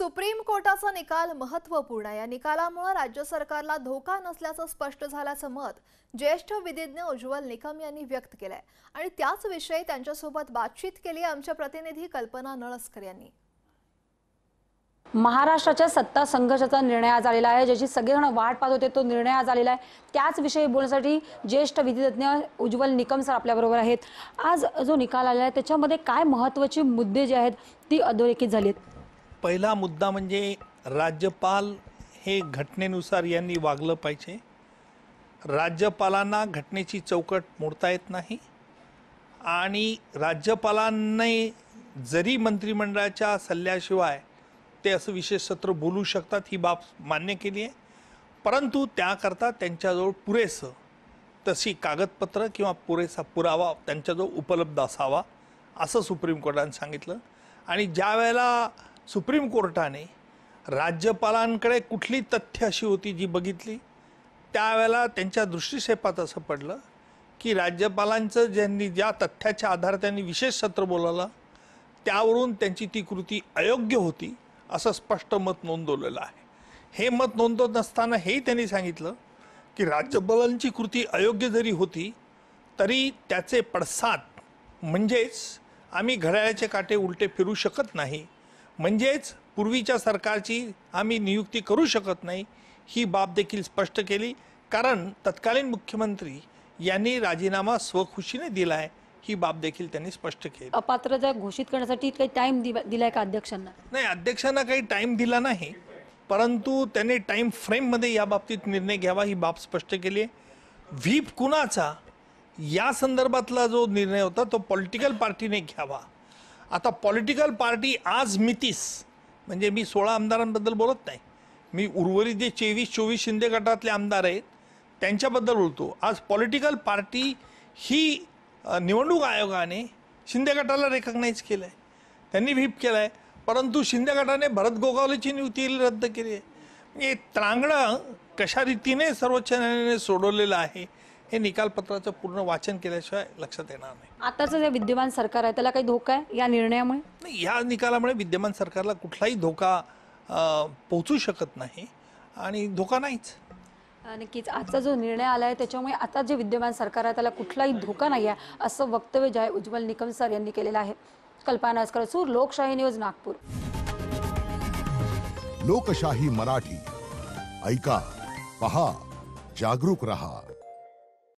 supreme कोर्टाचा निकाल महत्वपूर्ण या निकालामुळे राज्य सरकारला धोका नसल्याचं स्पष्ट झाल्याचं मत ज्येष्ठ विधिज्ञ उज्ज्वल निकम यांनी व्यक्त केलंय आणि त्याच विषयी त्यांच्यासोबत बातचीत केली आमच्या प्रतिनिधी कल्पना नळसकर यांनी महाराष्ट्राच्या सत्ता संघर्षाचा निर्णय आज आलेला आहे ज्याची सगळेजण वाट पाहत होते तो निर्णय आज आलेला आहे त्याच विषयी बोलण्यासाठी ज्येष्ठ विधितज्ञ उज्ज्वल निकम सर आपल्याबरोबर आहेत आज जो निकाल आलेला आहे त्याच्यामध्ये काय महत्त्वाचे मुद्दे जे आहेत ती अधोरेखित झाली आहेत पहिला मुद्दा म्हणजे राज्यपाल हे घटनेनुसार यांनी वागलं पाहिजे राज्यपालांना घटनेची चौकट मोडता येत नाही आणि राज्यपालांनी जरी मंत्रिमंडळाच्या सल्ल्याशिवाय ते असं विशेष सत्र बोलू शकतात ही बाब मान्य केली आहे परंतु त्याकरता त्यांच्याजवळ पुरेसं तशी कागदपत्र किंवा पुरेसा पुरावा त्यांच्याजवळ उपलब्ध असावा असं सुप्रीम कोर्टाने सांगितलं आणि ज्या वेळेला सुप्रीम कोर्टाने राज्यपालांकडे कुठली तथ्य अशी होती जी बघितली त्यावेळेला त्यांच्या दृष्टिक्षेपात असं पडलं की राज्यपालांचं ज्यांनी ज्या तथ्याच्या आधार त्यांनी विशेष सत्र बोलावलं त्यावरून त्यांची ती कृती अयोग्य होती असं स्पष्ट मत नोंदवलेलं आहे हे मत नोंदवत नसताना हेही त्यांनी सांगितलं की राज्यपालांची कृती अयोग्य जरी होती तरी त्याचे पडसाद म्हणजेच आम्ही घड्याळ्याचे काटे उलटे फिरू शकत नाही म्हणजेच पूर्वीच्या सरकारची आम्ही नियुक्ती करू शकत नाही ही बाब देखील स्पष्ट केली कारण तत्कालीन मुख्यमंत्री यांनी राजीनामा स्वखुशीने दिला आहे ही बाब देखील त्यांनी स्पष्ट केली अपात्रता घोषित करण्यासाठी काही टाइम दिलाय का अध्यक्षांना नाही अध्यक्षांना काही टाइम दिला नाही परंतु त्यांनी टाइम फ्रेममध्ये या बाबतीत निर्णय घ्यावा ही बाब स्पष्ट केली आहे व्हीप कुणाचा या संदर्भातला जो निर्णय होता तो पॉलिटिकल पार्टीने घ्यावा आता पॉलिटिकल पार्टी आज मितीस म्हणजे मी सोळा आमदारांबद्दल बोलत नाही मी उर्वरित जे चोवीस चोवीस शिंदे गटातले आमदार आहेत त्यांच्याबद्दल बोलतो आज पॉलिटिकल पार्टी ही निवडणूक आयोगाने शिंदे गटाला रेकग्नाईज केलं आहे त्यांनी व्हीप केलं आहे परंतु शिंदे गटाने भरत गोगावलेची नियुक्ती रद्द केली आहे म्हणजे त्रांगणं कशा रीतीने सर्वोच्च न्यायालयाने सोडवलेलं आहे हे निकालपत्राचं पूर्ण वाचन केल्याशिवाय लक्षात येणार नाही आताचं जे विद्यमान सरकार आहे त्याला काही धोका आहे या निर्णयामुळे या निकालामुळे विद्यमान सरकारला कुठलाही धोका पोहोचू शकत नाही आणि धोका नाहीच नक्कीच आजचा जो निर्णय आला आहे त्याच्यामुळे आता जे विद्यमान सरकार आहे त्याला कुठलाही धोका नाही आहे असं वक्तव्य जे आहे उज्ज्वल निकम सर यांनी केलेलं आहे कल्पना सूर लोकशाही न्यूज नागपूर लोकशाही मराठी ऐका पहा जागरूक रहा